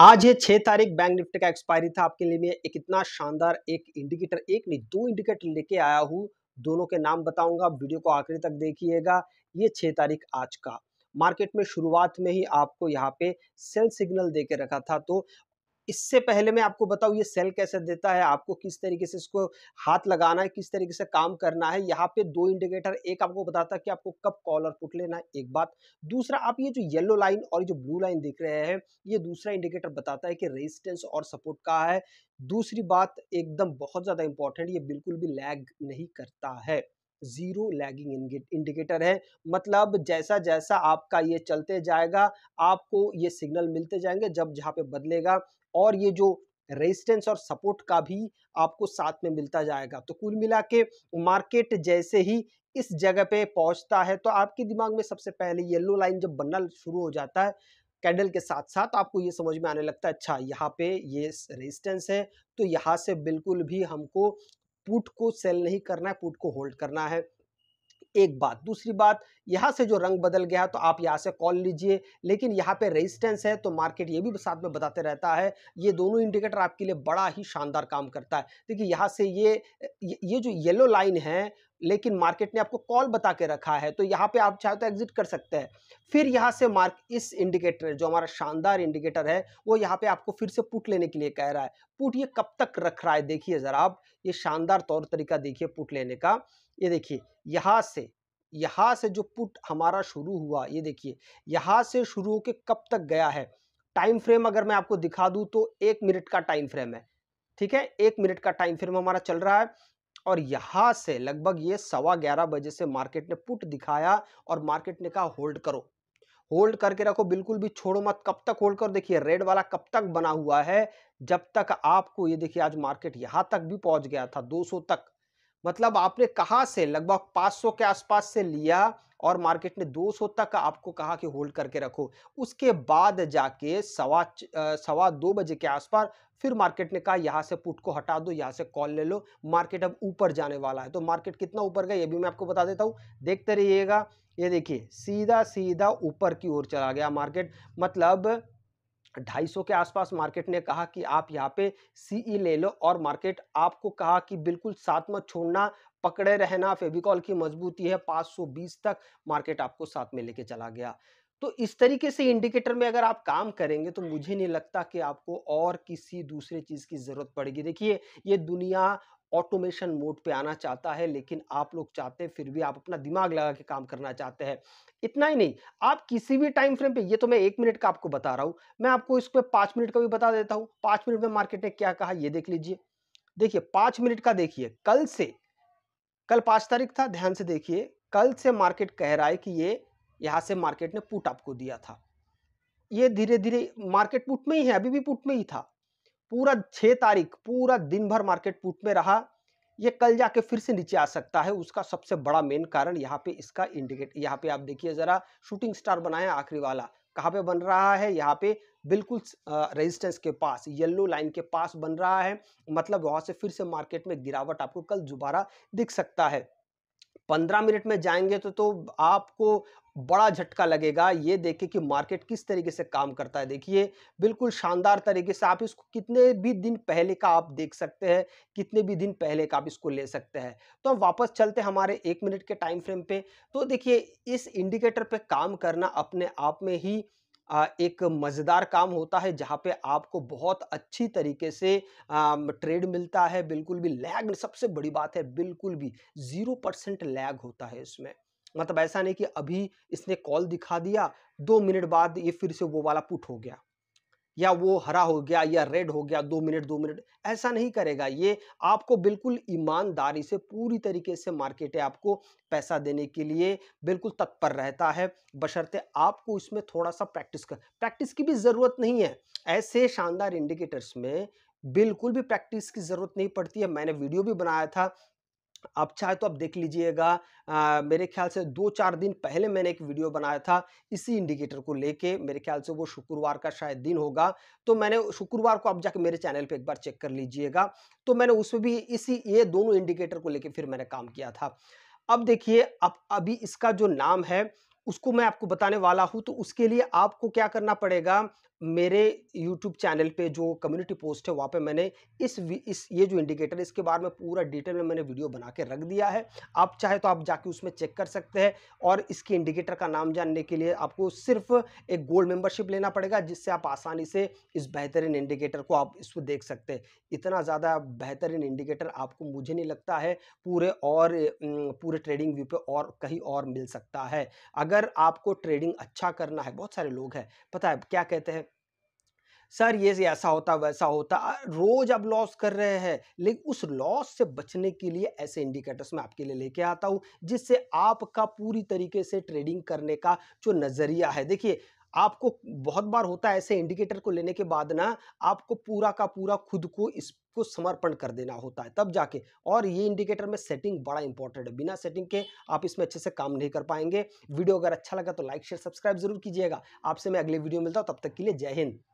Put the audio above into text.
आज है छह तारीख बैंक निफ्टी का एक्सपायरी था आपके लिए मैं एक इतना शानदार एक इंडिकेटर एक नहीं दो इंडिकेटर लेके आया हूँ दोनों के नाम बताऊंगा वीडियो को आखिरी तक देखिएगा ये छह तारीख आज का मार्केट में शुरुआत में ही आपको यहाँ पे सेल सिग्नल दे के रखा था तो इससे पहले मैं आपको बताऊँ ये सेल कैसे देता है आपको किस तरीके से इसको हाथ लगाना है किस तरीके से काम करना है यहाँ पे दो इंडिकेटर एक आपको बताता है कि आपको कब कॉल और पुट लेना है एक बात दूसरा आप ये जो येलो लाइन और जो ब्लू लाइन देख रहे हैं ये दूसरा इंडिकेटर बताता है कि रेजिस्टेंस और सपोर्ट कहाँ है दूसरी बात एकदम बहुत ज़्यादा इंपॉर्टेंट ये बिल्कुल भी लैग नहीं करता है ज़ीरो लैगिंग इंडिकेटर है मतलब जैसा जैसा आपका ये चलते जाएगा आपको ये सिग्नल मिलते जाएंगे जब जहाँ पे बदलेगा और ये जो रेजिस्टेंस और सपोर्ट का भी आपको साथ में मिलता जाएगा तो कुल मिला के मार्केट जैसे ही इस जगह पे पहुंचता है तो आपके दिमाग में सबसे पहले येलो लाइन जब बनना शुरू हो जाता है कैंडल के साथ साथ आपको ये समझ में आने लगता है अच्छा यहाँ पे ये रेजिस्टेंस है तो यहाँ से बिल्कुल भी हमको पुट को सेल नहीं करना है पुट को होल्ड करना है एक बात दूसरी बात यहाँ से जो रंग बदल गया तो आप यहाँ से कॉल लीजिए लेकिन यहाँ पे रेजिस्टेंस है तो मार्केट ये भी साथ में बताते रहता है ये दोनों इंडिकेटर आपके लिए बड़ा ही शानदार काम करता है देखिए यहाँ से ये ये जो येलो लाइन है लेकिन मार्केट ने आपको कॉल बता के रखा है तो यहाँ पे आप चाहे तो एग्जिट कर सकते हैं फिर यहाँ से मार्क इस इंडिकेटर जो हमारा शानदार इंडिकेटर है वो यहाँ पे आपको फिर से पुट लेने के लिए कह रहा है पुट ये कब तक रख रहा है देखिए ज़रा आप ये शानदार तौर तरीका देखिए पुट लेने का ये देखिए यहाँ से यहाँ से जो पुट हमारा शुरू हुआ ये देखिए यहाँ से शुरू होकर कब तक गया है टाइम फ्रेम अगर मैं आपको दिखा दूँ तो एक मिनट का टाइम फ्रेम है ठीक है एक मिनट का टाइम फ्रेम हमारा चल रहा है और यहाँ से लगभग ये सवा ग्यारह बजे से मार्केट ने पुट दिखाया और मार्केट ने कहा होल्ड करो होल्ड करके रखो बिल्कुल भी छोड़ो मत कब तक होल्ड करो देखिए रेड वाला कब तक बना हुआ है जब तक आपको ये देखिए आज मार्केट यहाँ तक भी पहुँच गया था 200 तक मतलब आपने कहाँ से लगभग 500 के आसपास से लिया और मार्केट ने 200 तक आपको कहा कि होल्ड करके रखो उसके बाद जाके सवा सवा दो बजे के आसपास फिर मार्केट ने कहा यहाँ से पुट को हटा दो यहाँ से कॉल ले लो मार्केट अब ऊपर जाने वाला है तो मार्केट कितना ऊपर गया ये भी मैं आपको बता देता हूँ देखते रहिएगा ये देखिए सीधा सीधा ऊपर की ओर चला गया मार्केट मतलब 250 के आसपास मार्केट ने कहा कि आप यहाँ पे सीई e ले लो और मार्केट आपको कहा कि बिल्कुल साथ मत छोड़ना पकड़े रहना फेविकॉल की मजबूती है 520 तक मार्केट आपको साथ में लेके चला गया तो इस तरीके से इंडिकेटर में अगर आप काम करेंगे तो मुझे नहीं लगता कि आपको और किसी दूसरे चीज़ की ज़रूरत पड़ेगी देखिए ये दुनिया ऑटोमेशन मोड पे आना चाहता है लेकिन आप लोग चाहते हैं फिर भी आप अपना दिमाग लगा के काम करना चाहते हैं इतना ही नहीं आप किसी भी टाइम फ्रेम पे ये तो मैं एक मिनट का आपको बता रहा हूँ मैं आपको इस पर पाँच मिनट का भी बता देता हूँ पाँच मिनट में मार्केट ने क्या कहा ये देख लीजिए देखिए पाँच मिनट का देखिए कल से कल पाँच तारीख था ध्यान से देखिए कल से मार्केट कह रहा है कि ये यहाँ से मार्केट ने पुट आपको दिया था ये धीरे धीरे मार्केट पुट में ही है अभी भी पुट में ही था पूरा छः तारीख पूरा दिन भर मार्केट पुट में रहा ये कल जाके फिर से नीचे आ सकता है उसका सबसे बड़ा मेन कारण यहाँ पे इसका इंडिकेट यहाँ पे आप देखिए ज़रा शूटिंग स्टार बनाया आखिरी वाला कहाँ पे बन रहा है यहाँ पे बिल्कुल रेजिस्टेंस के पास येलो लाइन के पास बन रहा है मतलब वहाँ से फिर से मार्केट में गिरावट आपको कल दोबारा दिख सकता है पंद्रह मिनट में जाएंगे तो तो आपको बड़ा झटका लगेगा ये देखें कि मार्केट किस तरीके से काम करता है देखिए बिल्कुल शानदार तरीके से आप इसको कितने भी दिन पहले का आप देख सकते हैं कितने भी दिन पहले का आप इसको ले सकते हैं तो हम वापस चलते हैं हमारे एक मिनट के टाइम फ्रेम पे तो देखिए इस इंडिकेटर पे काम करना अपने आप में ही एक मज़ेदार काम होता है जहाँ पे आपको बहुत अच्छी तरीके से ट्रेड मिलता है बिल्कुल भी लैग सबसे बड़ी बात है बिल्कुल भी ज़ीरो परसेंट लैग होता है इसमें मतलब ऐसा नहीं कि अभी इसने कॉल दिखा दिया दो मिनट बाद ये फिर से वो वाला पुट हो गया या वो हरा हो गया या रेड हो गया दो मिनट दो मिनट ऐसा नहीं करेगा ये आपको बिल्कुल ईमानदारी से पूरी तरीके से मार्केट है आपको पैसा देने के लिए बिल्कुल तत्पर रहता है बशर्ते आपको इसमें थोड़ा सा प्रैक्टिस कर प्रैक्टिस की भी ज़रूरत नहीं है ऐसे शानदार इंडिकेटर्स में बिल्कुल भी प्रैक्टिस की ज़रूरत नहीं पड़ती है मैंने वीडियो भी बनाया था आप चाहे तो आप देख लीजिएगा मेरे ख्याल से दो चार दिन पहले मैंने एक वीडियो बनाया था इसी इंडिकेटर को लेके मेरे ख्याल से वो शुक्रवार का शायद दिन होगा तो मैंने शुक्रवार को आप जाके मेरे चैनल पे एक बार चेक कर लीजिएगा तो मैंने उसमें भी इसी ये दोनों इंडिकेटर को लेके फिर मैंने काम किया था अब देखिए अब अभी इसका जो नाम है उसको मैं आपको बताने वाला हूँ तो उसके लिए आपको क्या करना पड़ेगा मेरे यूट्यूब चैनल पे जो कम्युनिटी पोस्ट है वहाँ पे मैंने इस इस ये जो इंडिकेटर इसके बारे में पूरा डिटेल में मैंने वीडियो बना के रख दिया है आप चाहे तो आप जाके उसमें चेक कर सकते हैं और इसके इंडिकेटर का नाम जानने के लिए आपको सिर्फ एक गोल्ड मेम्बरशिप लेना पड़ेगा जिससे आप आसानी से इस बेहतरीन इंडिकेटर को आप इसको देख सकते हैं इतना ज़्यादा बेहतरीन इंडिकेटर आपको मुझे नहीं लगता है पूरे और पूरे ट्रेडिंग व्यू पर और कहीं और मिल सकता है अगर आपको ट्रेडिंग अच्छा करना है बहुत सारे लोग हैं पता है क्या कहते हैं सर ये ऐसा होता वैसा होता रोज आप लॉस कर रहे हैं लेकिन उस लॉस से बचने के लिए ऐसे इंडिकेटर्स मैं आपके लिए लेके आता हूँ जिससे आपका पूरी तरीके से ट्रेडिंग करने का जो नज़रिया है देखिए आपको बहुत बार होता है ऐसे इंडिकेटर को लेने के बाद ना आपको पूरा का पूरा खुद को इसको समर्पण कर देना होता है तब जाके और ये इंडिकेटर में सेटिंग बड़ा इंपॉर्टेंट है बिना सेटिंग के आप इसमें अच्छे से काम नहीं कर पाएंगे वीडियो अगर अच्छा लगा तो लाइक शेयर सब्सक्राइब जरूर कीजिएगा आपसे मैं अगले वीडियो मिलता हूँ तब तक के लिए जय हिंद